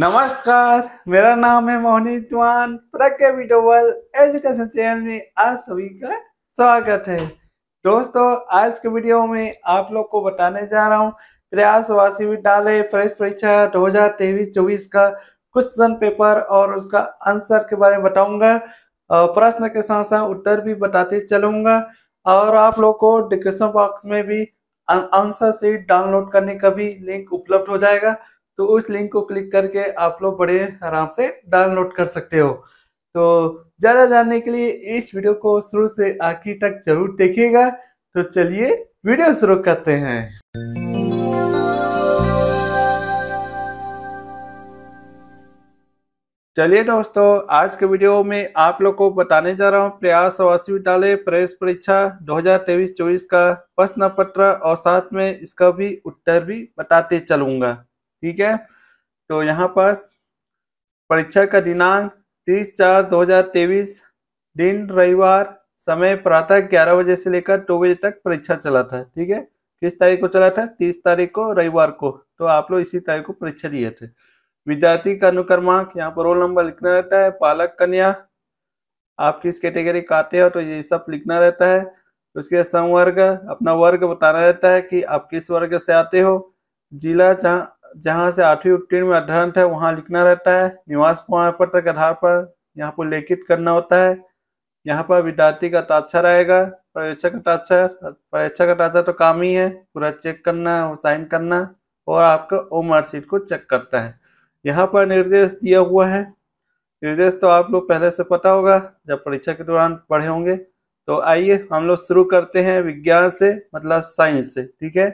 नमस्कार मेरा नाम है मोहनी चौहान प्रज्ञा विडोवल एजुकेशन चैनल में आज सभी का स्वागत है दोस्तों आज के वीडियो में आप लोग को बताने जा रहा हूँ प्रयासवासी विद्यालय प्रवेश परीक्षा दो हजार तेईस चौबीस का क्वेश्चन पेपर और उसका आंसर के बारे में बताऊंगा प्रश्न के साथ साथ उत्तर भी बताते चलूंगा और आप लोग को डिस्क्रिप्शन बॉक्स में भी आंसर शीट डाउनलोड करने का भी लिंक उपलब्ध हो जाएगा तो उस लिंक को क्लिक करके आप लोग बड़े आराम से डाउनलोड कर सकते हो तो ज़्यादा जानने के लिए इस वीडियो को शुरू से आखिर तक जरूर देखिएगा तो चलिए वीडियो शुरू करते हैं चलिए दोस्तों आज के वीडियो में आप लोग को बताने जा रहा हूँ प्रयास और विद्यालय प्रवेश परीक्षा 2023-24 का प्रश्न पत्र और साथ में इसका भी उत्तर भी बताते चलूंगा ठीक है तो यहाँ पर परीक्षा का दिनांक तीस चार दो हजार तेईस दिन रविवार समय प्रातः ग्यारह बजे से लेकर दो बजे तक परीक्षा चला था ठीक है किस तारीख को चला था तीस तारीख को रविवार को तो आप लोग इसी तारीख को परीक्षा दिए थे विद्यार्थी का अनुक्रमांक यहाँ पर रोल नंबर लिखना रहता है पालक कन्या आप किस कैटेगरी का आते हो तो ये सब लिखना रहता है उसके संवर्ग अपना वर्ग बताना रहता है कि आप किस वर्ग से आते हो जिला जहाँ जहाँ से आठवीं उत्तीर्ण में अध्ययन है वहाँ लिखना रहता है निवास प्रमाण पत्र के आधार पर यहाँ पर लेखित करना होता है यहाँ पर विद्यार्थी का ताक्षर आएगा परीक्षा का ताक्षर परीक्षा का ताक्षर तो काम ही है पूरा चेक करना साइन करना और आपका ओ मार्कशीट को चेक करता है यहाँ पर निर्देश दिया हुआ है निर्देश तो आप लोग पहले से पता होगा जब परीक्षा के दौरान पढ़े होंगे तो आइए हम लोग शुरू करते हैं विज्ञान से मतलब साइंस से ठीक है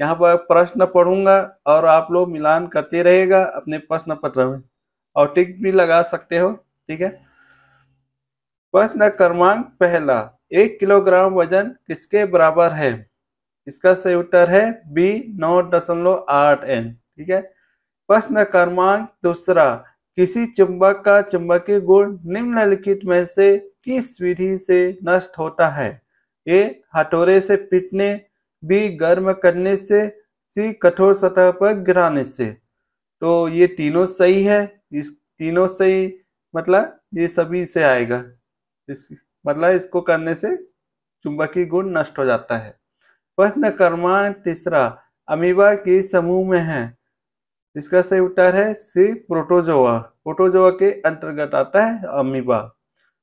यहाँ पर प्रश्न पढ़ूंगा और आप लोग मिलान करते रहेगा अपने प्रश्न पत्र में और टिक भी लगा सकते हो ठीक है प्रश्न क्रमांक पहला एक किलोग्राम वजन किसके बराबर है इसका सही उत्तर है बी नौ दशमलव आठ एन ठीक है प्रश्न क्रमांक दूसरा किसी चुंबक का चुंबकीय गुण निम्नलिखित में से किस विधि से नष्ट होता है ए हटोरे से पीटने भी गर्म करने से सी कठोर सतह पर गिराने से तो ये तीनों सही है इस तीनों सही मतलब ये सभी से आएगा इस मतलब इसको करने से चुंबकीय गुण नष्ट हो जाता है प्रश्न क्रमांक तीसरा अमीबा के समूह में है इसका सही उत्तर है सी प्रोटोजोआ प्रोटोजोआ के अंतर्गत आता है अमीबा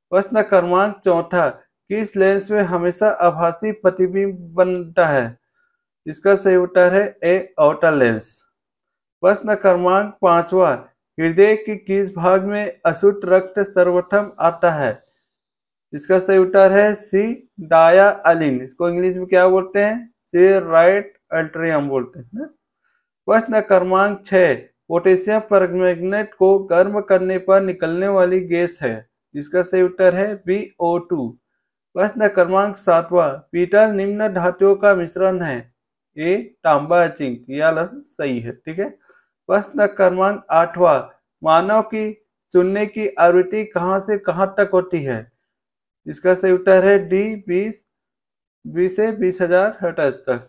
प्रश्न क्रमांक चौथा किस लेंस में हमेशा आभासी प्रतिबिंब बनता है इसका सही उत्तर है ए आउटर लेंस प्रश्न क्रमांक पांचवा हृदय के किस भाग में अशुद्ध रक्त सर्वप्रथम आता है इसका सही उत्तर है सी डाया अलिन इसको इंग्लिश में क्या बोलते हैं सी राइट अल्ट्रियम बोलते हैं प्रश्न क्रमांक छ पोटेशियम पर को गर्म करने पर निकलने वाली गैस है इसका सही उत्तर है बी ओ टू प्रश्न क्रमांक सातवा पीटल निम्न धातुओं का मिश्रण है ए तांबा चिंक यह सही है ठीक है प्रश्न क्रमांक आठवा मानव की सुनने की आवृत्ति कहाँ से कहाँ तक होती है इसका सही उत्तर है डी बीस बीस से बीस हजार हर्ट्ज तक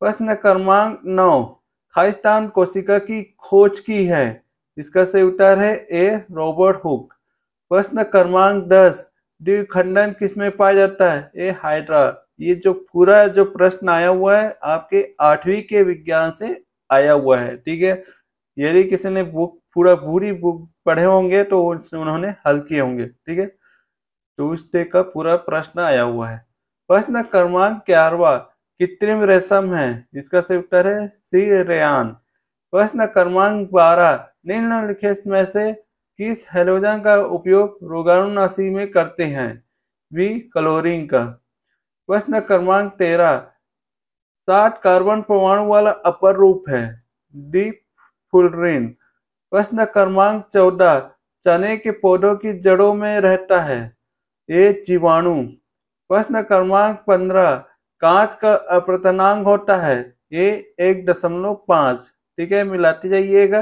प्रश्न क्रमांक नौ खालिस्तान कोशिका की खोज की है इसका सही उत्तर है ए रॉबर्ट हुक प्रश्न क्रमांक दस द्विखंडन खंडन किसमें पाया जाता है ए हाइड्रा ये जो पूरा जो प्रश्न आया हुआ है आपके आठवीं के विज्ञान से आया हुआ है ठीक है यदि किसी ने बुक पूरा पूरी बुक पढ़े होंगे तो उन्होंने हल किए होंगे ठीक है ट्यूजडे का पूरा प्रश्न आया हुआ है प्रश्न क्रमांक ग्यारवा कृत्रिम रेशम है इसका सही उत्तर है सी रेन प्रश्न क्रमांक बारह निम्नलिखित में से किस हेलोजन का उपयोग रोगाणुनाशी में करते हैं वी क्लोरीन का प्रश्न क्रमांक तेरह साठ कार्बन परमाणु वाला अपर रूप है डी फुलरिन प्रश्न क्रमांक चौदह चने के पौधों की जड़ों में रहता है ए जीवाणु प्रश्न क्रमांक पंद्रह कांच का अप्रतनांग होता है ए एक दशमलव पांच ठीक है मिलाते जाइएगा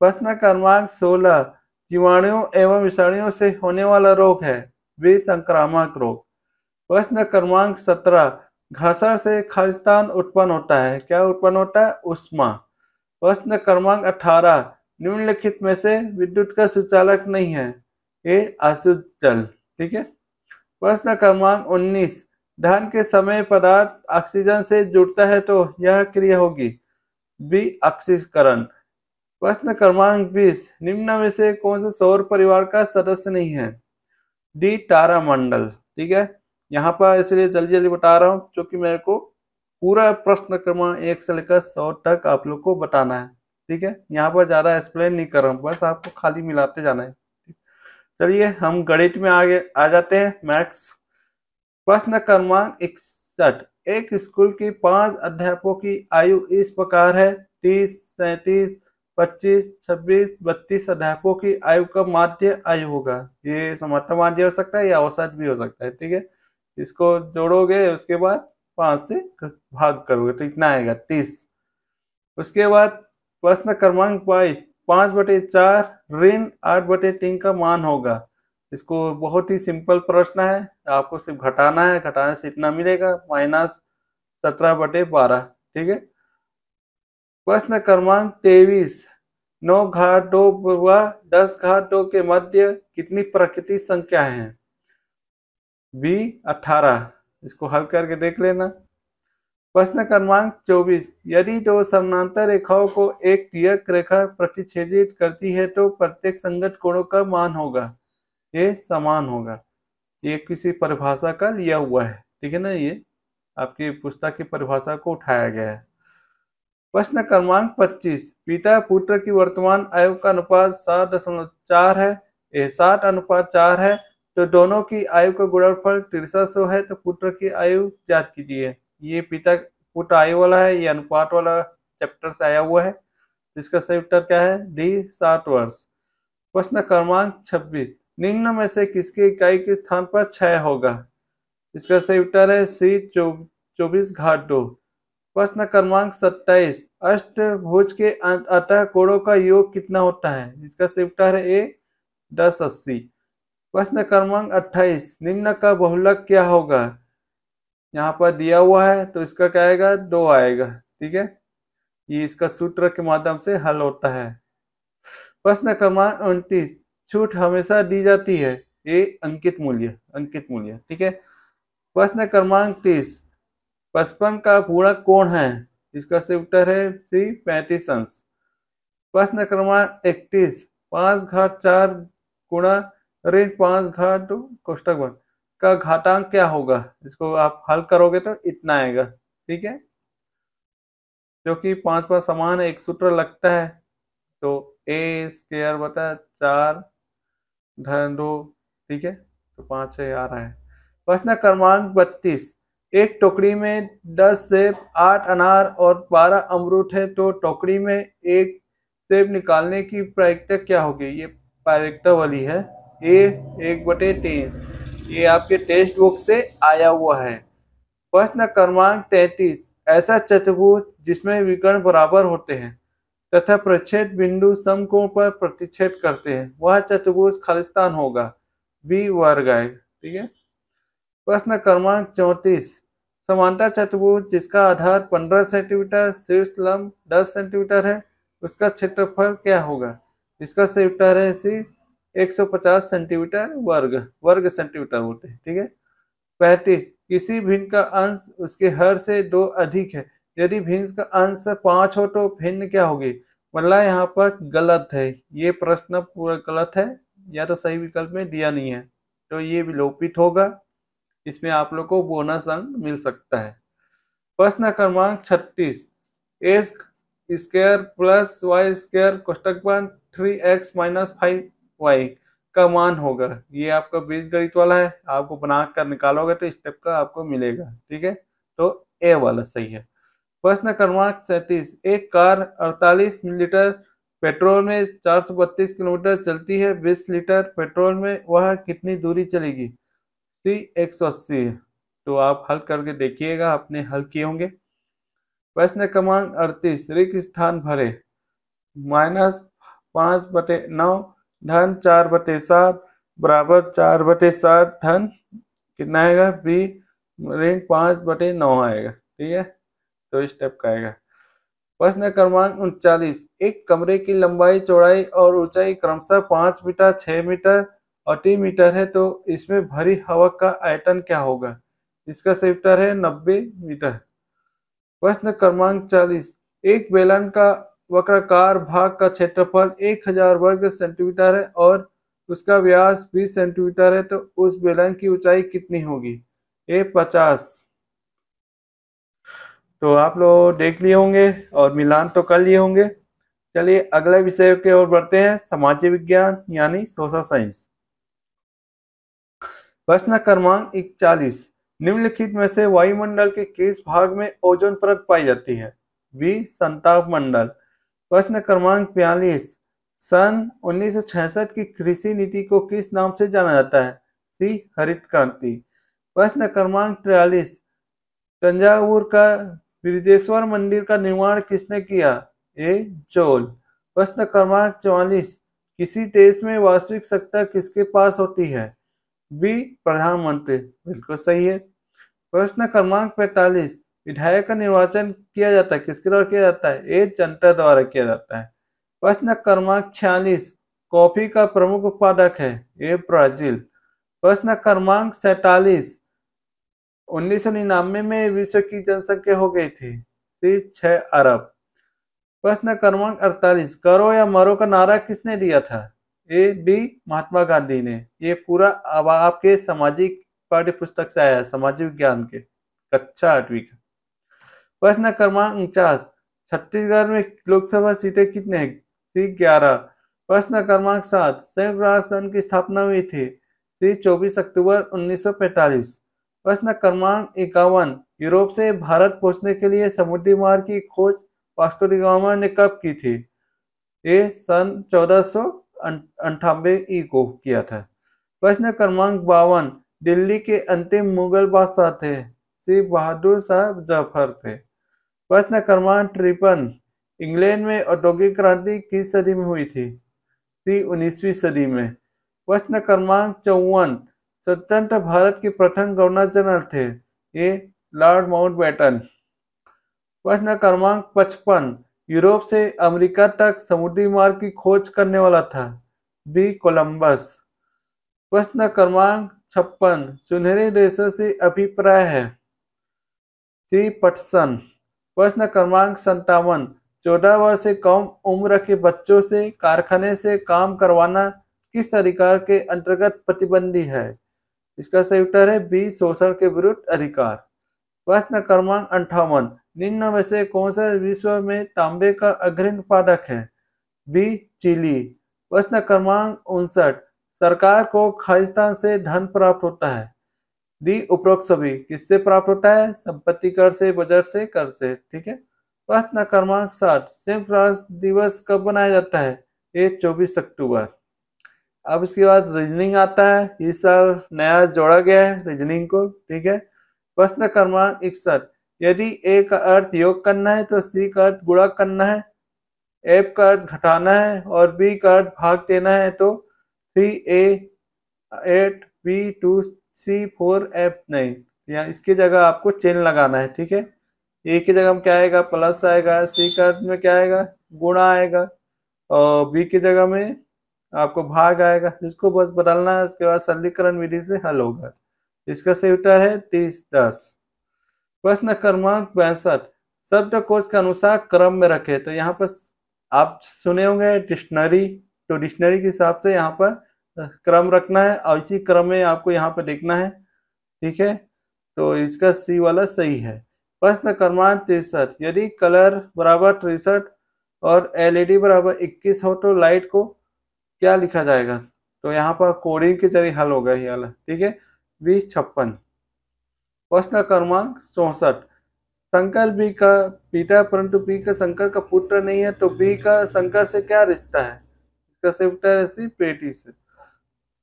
प्रश्न क्रमांक सोलह जीवाणुओं एवं विषाणुओं से होने वाला रोग है वे संक्रामक रोग प्रश्न क्रमांक सत्रह घर्षण से खालिस्तान उत्पन्न होता है क्या उत्पन्न होता है उष्मा प्रश्न क्रमांक अठारह निम्नलिखित में से विद्युत का सुचालक नहीं है ये अशुद्ध जल ठीक है प्रश्न क्रमांक उन्नीस दहन के समय पदार्थ ऑक्सीजन से जुड़ता है तो यह क्रिया होगी बी ऑक्सीकरण प्रश्न क्रमांक बीस निम्न में से कौन से सौर परिवार का सदस्य नहीं है डी तारामंडल ठीक है यहाँ पर इसलिए जल्दी जल्दी बता रहा हूँ क्योंकि मेरे को पूरा प्रश्न क्रमांक एक से लेकर सौ तक आप लोग को बताना है ठीक है यहाँ पर ज़्यादा एक्सप्लेन नहीं कर रहा हूँ बस आपको खाली मिलाते जाना है चलिए हम गणित में आगे आ जाते हैं मैथ्स प्रश्न क्रमांक इकसठ एक स्कूल की पांच अध्यापकों की आयु इस प्रकार है तीस सैतीस पच्चीस छब्बीस बत्तीस अध्यापकों की आयु का माध्य आयु होगा ये समर्थन माध्य हो सकता है या औसत भी हो सकता है ठीक है इसको जोड़ोगे उसके बाद पांच से भाग करोगे तो इतना आएगा तीस उसके बाद प्रश्न क्रमांक बाईस पांच बटे चार ऋण आठ बटे तीन का मान होगा इसको बहुत ही सिंपल प्रश्न है आपको सिर्फ घटाना है घटाने से इतना मिलेगा माइनस सत्रह बटे बारह ठीक है प्रश्न क्रमांक तेईस नौ घाटों व दस घाटों के मध्य कितनी प्रकृति संख्या है बी अठारह इसको हल करके देख लेना प्रश्न क्रमांक चौबीस यदि दो समानांतर रेखाओं को एक तिरक रेखा प्रतिच्छेदित करती है तो प्रत्येक संगत कोणों का मान होगा ये समान होगा ये किसी परिभाषा का लिया हुआ है ठीक है ना ये आपकी पुस्तक की परिभाषा को उठाया गया है प्रश्न क्रमांक 25 पिता पुत्र की वर्तमान आयु का अनुपात सात दशमलव चार है यह सात अनुपात चार है तो दोनों की आयु का गुणनफल तिरसठ सौ है तो पुत्र की आयु ज्ञात कीजिए ये पिता पुत्र आयु वाला है ये अनुपात वाला चैप्टर से आया हुआ है तो इसका सही उत्तर क्या है डी सात वर्ष प्रश्न क्रमांक छब्बीस निम्न में से किसकी इकाई के स्थान पर छ होगा इसका सही उत्तर है सी चौबीस घाट दो प्रश्न क्रमांक सत्ताईस भोज के अं-, अतः कोड़ों का योग कितना होता है इसका सिप्टार है ए दस अस्सी प्रश्न क्रमांक अट्ठाईस निम्न का बहुलक क्या होगा यहाँ पर दिया हुआ है तो इसका क्या आएगा दो आएगा ठीक है ये इसका सूत्र के माध्यम से हल होता है प्रश्न क्रमांक उनतीस छूट हमेशा दी जाती है ए अंकित मूल्य अंकित मूल्य ठीक है प्रश्न क्रमांक तीस पचपन का पूरक कौन है इसका सही उत्तर है सी पैंतीस अंश प्रश्न क्रमांक इकतीस पांच घाट चार गुणा ऋण पांच घाट कोष्टक वन का घातांक क्या होगा इसको आप हल करोगे तो इतना आएगा ठीक है जो कि पांच पांच समान एक सूत्र लगता है तो ए स्केयर बता चार धन दो ठीक है तो पांच छह आ रहा है प्रश्न क्रमांक बत्तीस एक टोकरी में दस सेब आठ अनार और बारह अमरूद है तो टोकरी में एक सेब निकालने की प्रायिकता क्या होगी ये प्रायिकता वाली है ए एक बटे तीन ये आपके टेस्ट बुक से आया हुआ है प्रश्न क्रमांक तैतीस ऐसा चतुर्भुज जिसमें विकर्ण बराबर होते हैं तथा प्रक्षेद बिंदु समकोण पर प्रतिच्छेद करते हैं वह चतुर्भुज खालिस्तान होगा बी वर्ग आएगा ठीक है प्रश्न क्रमांक चौंतीस समानता चतुर्भुज जिसका आधार 15 सेंटीमीटर शीर्ष लंब 10 सेंटीमीटर है उसका क्षेत्रफल क्या होगा इसका सेक्टर है सी 150 सेंटीमीटर वर्ग वर्ग सेंटीमीटर होते हैं ठीक है पैंतीस किसी भिन्न का अंश उसके हर से दो अधिक है यदि भिन्न का अंश पांच हो तो भिन्न क्या होगी मतलब यहाँ पर गलत है ये प्रश्न पूरा गलत है या तो सही विकल्प में दिया नहीं है तो ये विलोपित होगा इसमें आप लोग को बोनस अंक मिल सकता है प्रश्न क्रमांक छत्तीस S square plus Y square कोष्टक three X minus five Y का मान होगा ये आपका बीज गणित वाला है आपको बना कर निकालोगे तो स्टेप का आपको मिलेगा ठीक है तो ए वाला सही है प्रश्न क्रमांक सैतीस एक कार 48 लीटर पेट्रोल में 432 किलोमीटर चलती है 20 लीटर पेट्रोल में वह कितनी दूरी चलेगी सी एक सौ अस्सी तो आप हल करके देखिएगा आपने हल किए होंगे प्रश्न क्रमांक अड़तीस रिक्त स्थान भरे माइनस पांच बटे नौ धन चार बटे सात बराबर चार बटे सात धन कितना आएगा बी ऋण पांच बटे नौ आएगा ठीक है तो इस टाइप का आएगा प्रश्न क्रमांक उनचालीस एक कमरे की लंबाई चौड़ाई और ऊंचाई क्रमशः पांच मीटर छह मीटर मीटर है तो इसमें भरी हवा का आयतन क्या होगा इसका सही उत्तर है नब्बे मीटर प्रश्न क्रमांक चालीस एक बेलन का वक्रकार भाग का क्षेत्रफल एक हजार वर्ग सेंटीमीटर है और उसका व्यास 20 सेंटीमीटर है तो उस बेलन की ऊंचाई कितनी होगी ए पचास तो आप लोग देख लिए होंगे और मिलान तो कर लिए होंगे चलिए अगले विषय के ओर बढ़ते हैं सामाजिक विज्ञान यानी सोशल साइंस प्रश्न क्रमांक इकतालीस निम्नलिखित में से वायुमंडल के किस भाग में ओजोन परत पाई जाती है बी संताप मंडल प्रश्न क्रमांक बयालीस सन 1966 की कृषि नीति को किस नाम से जाना जाता है सी हरित क्रांति प्रश्न क्रमांक तिरालीस तंजावुर का बृजेश्वर मंदिर का निर्माण किसने किया ए चोल प्रश्न क्रमांक चौवालीस किसी देश में वास्तविक सत्ता किसके पास होती है बी प्रधानमंत्री बिल्कुल सही है प्रश्न क्रमांक पैतालीस विधायक का निर्वाचन किया जाता है किसके द्वारा किया जाता है ए जनता द्वारा किया जाता है प्रश्न क्रमांक छियालीस कॉफी का प्रमुख उत्पादक है ए ब्राजील प्रश्न क्रमांक सैतालीस उन्नीस सौ में विश्व की जनसंख्या हो गई थी सी छह अरब प्रश्न क्रमांक अड़तालीस करो या मरो का नारा किसने दिया था ये भी महात्मा गांधी ने ये पूरा अब आपके सामाजिक पाठ्य पुस्तक से आया सामाजिक विज्ञान के कक्षा आठवीं का प्रश्न क्रमांक उनचास छत्तीसगढ़ में लोकसभा सीटें कितने हैं सी ग्यारह प्रश्न क्रमांक सात संयुक्त राष्ट्र संघ की स्थापना हुई थी सी चौबीस अक्टूबर उन्नीस प्रश्न क्रमांक इक्यावन यूरोप से भारत पहुंचने के लिए समुद्री मार्ग की खोज वास्को डिगामा ने कब की थी ये सन चौदह अंठानवे ई को किया था प्रश्न क्रमांक बावन दिल्ली के अंतिम मुगल बादशाह थे श्री बहादुर शाह जफर थे प्रश्न क्रमांक तिरपन इंग्लैंड में औद्योगिक क्रांति किस सदी में हुई थी सी उन्नीसवीं सदी में प्रश्न क्रमांक चौवन स्वतंत्र भारत के प्रथम गवर्नर जनरल थे ये लॉर्ड माउंट बैटन प्रश्न क्रमांक पचपन यूरोप से अमेरिका तक समुद्री मार्ग की खोज करने वाला था बी कोलंबस प्रश्न क्रमांक छप्पन सुनहरे देशों से अभिप्राय है सी पटसन प्रश्न क्रमांक संतावन चौदह वर्ष से कम उम्र के बच्चों से कारखाने से काम करवाना किस अधिकार के अंतर्गत प्रतिबंधी है इसका सही उत्तर है बी शोषण के विरुद्ध अधिकार प्रश्न क्रमांक अंठावन निम्न में से कौन सा विश्व में तांबे का अग्रणी उत्पादक है बी चिली प्रश्न क्रमांक उनसठ सरकार को खालिस्तान से धन प्राप्त होता है दी उपरोक्त सभी किससे प्राप्त होता है संपत्ति कर से बजट से कर से ठीक है प्रश्न क्रमांक साठ संयुक्त राष्ट्र दिवस कब मनाया जाता है ये चौबीस अक्टूबर अब इसके बाद रीजनिंग आता है इस साल नया जोड़ा गया है रीजनिंग को ठीक है प्रश्न क्रमांक इकसठ यदि ए का अर्थ योग करना है तो सी का अर्थ गुणा करना है एफ का अर्थ घटाना है और बी का अर्थ भाग देना है तो three A eight B two C four F नहीं यहाँ इसकी जगह आपको चेन लगाना है ठीक है ए की जगह में क्या आएगा प्लस आएगा सी का अर्थ में क्या आएगा गुणा आएगा और बी की जगह में आपको भाग आएगा जिसको बस बदलना है उसके बाद सरलीकरण विधि से हल होगा इसका सही है तीस दस प्रश्न क्रमांक पैंसठ शब्द कोश के अनुसार क्रम में रखे तो यहाँ पर आप सुने होंगे डिक्शनरी तो डिक्शनरी के हिसाब से यहाँ पर क्रम रखना है और इसी क्रम में आपको यहाँ पर देखना है ठीक है तो इसका सी वाला सही है प्रश्न क्रमांक तिरसठ यदि कलर बराबर तिरसठ और एलईडी बराबर 21 हो तो लाइट को क्या लिखा जाएगा तो यहाँ पर कोडिंग के जरिए हल होगा ये वाला ठीक है बीस छप्पन प्रश्न क्रमांक चौसठ शंकर बी का पिता है परंतु बी का शंकर का पुत्र नहीं है तो बी का शंकर से क्या रिश्ता है इसका उत्तर है सी पेटी से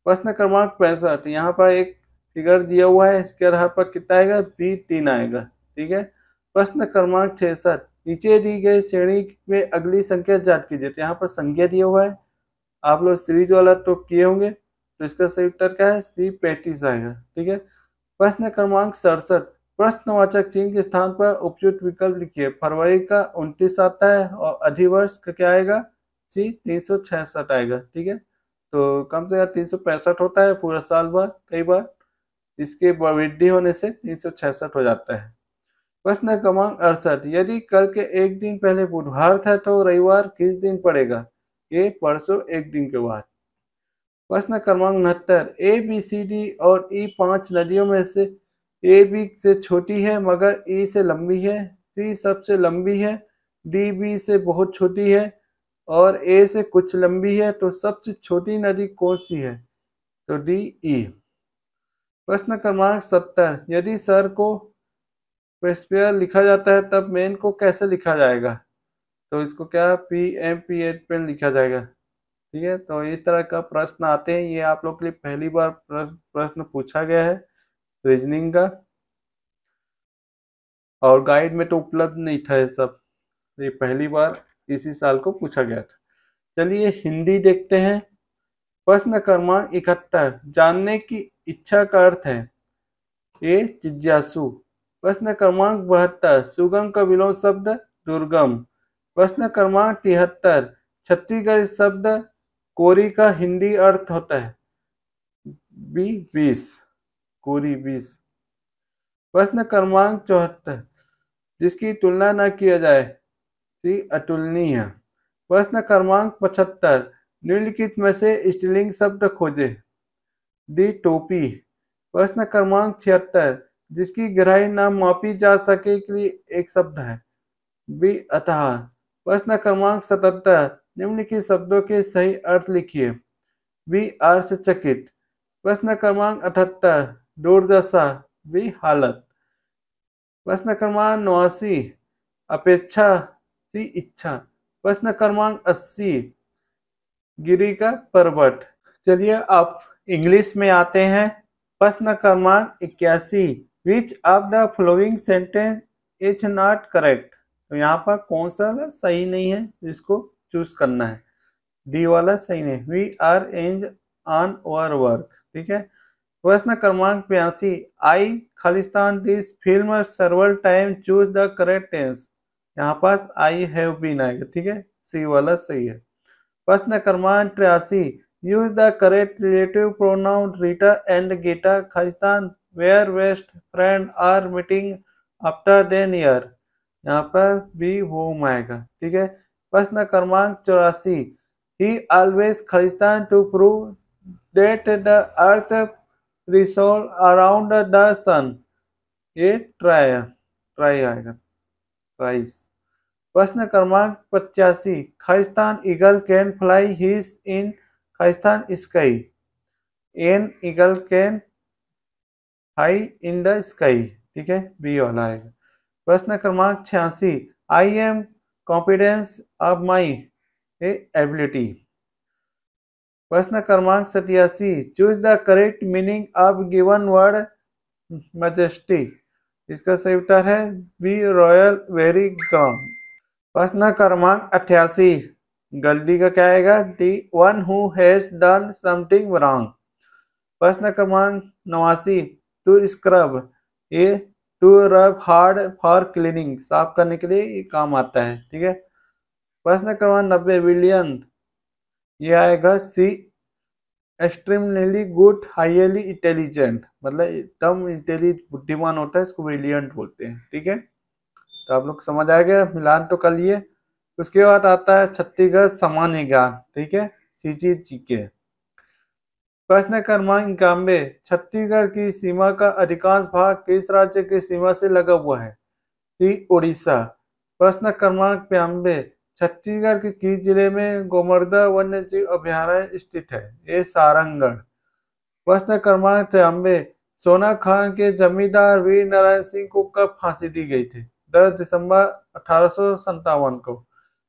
प्रश्न क्रमांक पैंसठ यहाँ पर एक फिगर दिया हुआ है इसके आधार पर कितना आएगा बी तीन आएगा ठीक है प्रश्न क्रमांक छसठ नीचे दी गई श्रेणी में अगली संख्या जांच कीजिए तो यहाँ पर संख्या दिया हुआ है आप लोग सीरीज वाला तो किए होंगे तो इसका सही उत्तर क्या है सी पैंतीस आएगा ठीक है प्रश्न क्रमांक सड़सठ प्रश्नवाचक चिन्ह के स्थान पर उपयुक्त विकल्प लिखिए फरवरी का उनतीस आता है और अधिवर्ष का क्या आएगा सी तीन सौ छियासठ आएगा ठीक है तो कम से कम तीन सौ पैंसठ होता है पूरा साल भर कई बार इसके वृद्धि होने से तीन सौ छियासठ हो जाता है प्रश्न क्रमांक अड़सठ यदि कल के एक दिन पहले बुधवार था तो रविवार किस दिन पड़ेगा ये परसों एक दिन के बाद प्रश्न क्रमांक उनहत्तर ए बी सी डी और ई e पांच नदियों में से ए बी से छोटी है मगर ई e से लंबी है सी सबसे लंबी है डी बी से बहुत छोटी है और ए से कुछ लंबी है तो सबसे छोटी नदी कौन सी है तो डी ई e। प्रश्न क्रमांक सत्तर यदि सर को पेस्पियर लिखा जाता है तब मेन को कैसे लिखा जाएगा तो इसको क्या पी एम पी एड पेन लिखा जाएगा ठीक है तो इस तरह का प्रश्न आते हैं ये आप लोग के लिए पहली बार प्रश्न पूछा गया है रीजनिंग का और गाइड में तो उपलब्ध नहीं था ये सब ये पहली बार इसी साल को पूछा गया था चलिए हिंदी देखते हैं प्रश्न क्रमांक इकहत्तर जानने की इच्छा का अर्थ है ए जिज्ञासु प्रश्न क्रमांक बहत्तर सुगम का विलोम शब्द दुर्गम प्रश्न क्रमांक तिहत्तर छत्तीसगढ़ शब्द कोरी का हिंदी अर्थ होता है बी बीस कोरी बीस प्रश्न क्रमांक चौहत्तर जिसकी तुलना न किया जाए सी अतुलनीय प्रश्न क्रमांक पचहत्तर निम्नलिखित में से स्त्रीलिंग शब्द खोजे दी टोपी प्रश्न क्रमांक छिहत्तर जिसकी गहराई ना मापी जा सके के लिए एक शब्द है बी अतः प्रश्न क्रमांक सतहत्तर निम्नलिखित शब्दों के सही अर्थ लिखिए वी आर से चकित प्रश्न क्रमांक अठहत्तर दुर्दशा वी हालत प्रश्न क्रमांक नवासी अपेक्षा सी इच्छा प्रश्न क्रमांक अस्सी गिरी का पर्वत चलिए आप इंग्लिश में आते हैं प्रश्न क्रमांक इक्यासी which of the following sentence is not correct तो यहाँ पर कौन सा सही नहीं है इसको चूज करना है डी वाला सही नहीं वी आर एंज ऑन ओवर वर्क ठीक है प्रश्न क्रमांक बयासी आई खालिस्तान this film several time choose the correct tense यहाँ पास आई हैव बीन आएगा ठीक है सी वाला सही है प्रश्न क्रमांक त्रियासी use the correct relative pronoun Rita and Geeta खालिस्तान where best friend are meeting after ten year यहाँ पर बी होम आएगा ठीक है प्रश्न क्रमांक चौरासी ही ऑलवेज खरिस्तान to prove that the earth revolves around the sun ये ट्राई ट्राई आएगा ट्राइस प्रश्न क्रमांक पचासी खालिस्तान eagle can fly his in खालिस्तान sky an eagle can high in the sky ठीक है बी वाला आएगा प्रश्न क्रमांक छियासी I am confidence of my ability प्रश्न क्रमांक सतियासी choose the correct meaning of given word majesty इसका सही उत्तर है बी रॉयल वेरी गॉन प्रश्न क्रमांक अठासी गलती का क्या आएगा D one who has done something wrong प्रश्न क्रमांक नवासी to scrub a to rub hard for cleaning साफ करने के लिए काम आता है ठीक है प्रश्न क्रमांक नब्बे विलियन ये आएगा C extremely good highly intelligent मतलब एकदम इंटेलिज बुद्धिमान होता है इसको विलियंट बोलते हैं ठीक है तो आप लोग समझ आएगा मिलान तो कर लिए उसके बाद आता है छत्तीसगढ़ सामान्य ज्ञान ठीक है सी जी जी के प्रश्न क्रमांक इक्यानवे छत्तीसगढ़ की सीमा का अधिकांश भाग किस राज्य की सीमा से लगा हुआ है सी उड़ीसा प्रश्न क्रमांक बयानबे छत्तीसगढ़ के किस जिले में गोमर्दा वन्य जीव अभ्यारण्य स्थित है ए सारंगढ़ प्रश्न क्रमांक तिरानबे सोना खान के जमींदार वीर नारायण सिंह को कब फांसी दी गई थी दस दिसंबर अठारह को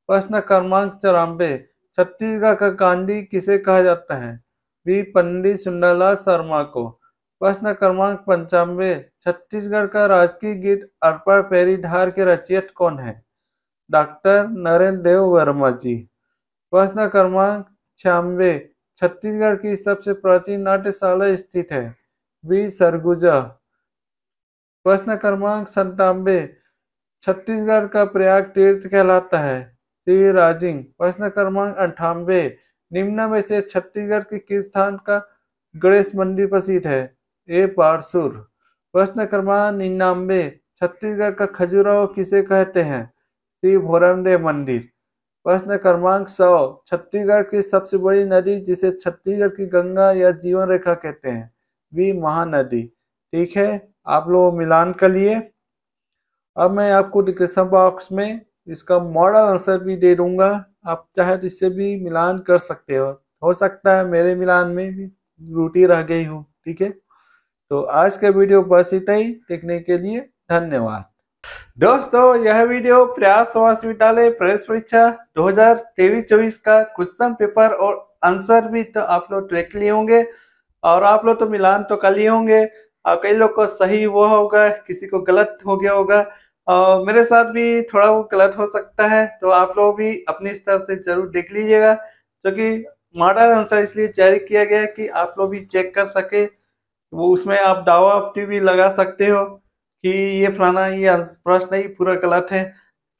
प्रश्न क्रमांक चौरानबे छत्तीसगढ़ का गांधी किसे कहा जाता है बी पंडित सुंदरलाल शर्मा को प्रश्न क्रमांक पंचानवे छत्तीसगढ़ का राजकीय गीत अरपा पेरी धार के रचयित कौन है डॉक्टर नरेंद्र देव वर्मा जी प्रश्न क्रमांक छियानवे छत्तीसगढ़ की सबसे प्राचीन नाट्यशाला स्थित है बी सरगुजा प्रश्न क्रमांक संतानवे छत्तीसगढ़ का प्रयाग तीर्थ कहलाता है सी राजिंग प्रश्न क्रमांक अंठानवे निम्न में से छत्तीसगढ़ के किस स्थान का गणेश मंदिर प्रसिद्ध है ए पारसुर प्रश्न क्रमांक निन्यानबे छत्तीसगढ़ का खजुराहो किसे कहते हैं श्री भोरमदेव मंदिर प्रश्न क्रमांक सौ छत्तीसगढ़ की सबसे बड़ी नदी जिसे छत्तीसगढ़ की गंगा या जीवन रेखा कहते हैं बी महानदी ठीक है आप लोग मिलान कर लिए अब मैं आपको डिस्क्रिप्शन बॉक्स में इसका मॉडल आंसर भी दे दूंगा आप चाहे तो इससे भी मिलान कर सकते हो हो सकता है मेरे मिलान में भी रूटी रह गई हो ठीक है तो आज का वीडियो बस इतना ही देखने के लिए धन्यवाद दोस्तों यह वीडियो प्रयास विद्यालय प्रवेश परीक्षा 2023-24 का क्वेश्चन पेपर और आंसर भी तो आप लोग ट्रेक लिए होंगे और आप लोग तो मिलान तो कर लिए होंगे और कई लोग को सही हुआ होगा किसी को गलत हो गया होगा और मेरे साथ भी थोड़ा वो गलत हो सकता है तो आप लोग भी अपने स्तर से जरूर देख लीजिएगा क्योंकि मॉडल आंसर इसलिए जारी किया गया कि आप लोग भी चेक कर सके वो उसमें आप दावा अपनी भी लगा सकते हो कि ये फलाना ये प्रश्न ही पूरा गलत है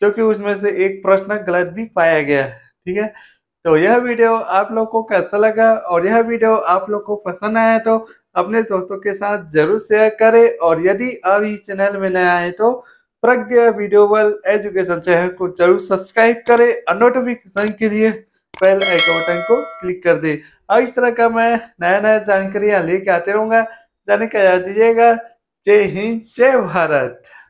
क्योंकि उसमें से एक प्रश्न गलत भी पाया गया है ठीक है तो यह वीडियो आप लोग को कैसा लगा और यह वीडियो आप लोग को पसंद आया तो अपने दोस्तों के साथ जरूर शेयर करें और यदि आप इस चैनल में नया आए तो प्रज्ञा वीडियोवल एजुकेशन चैनल को जरूर सब्सक्राइब करें और नोटिफिकेशन के लिए बेल आइकन बटन को क्लिक कर दे और इस तरह का मैं नया नया जानकारियाँ लेके आते रहूँगा जाने का याद दीजिएगा जय हिंद जय भारत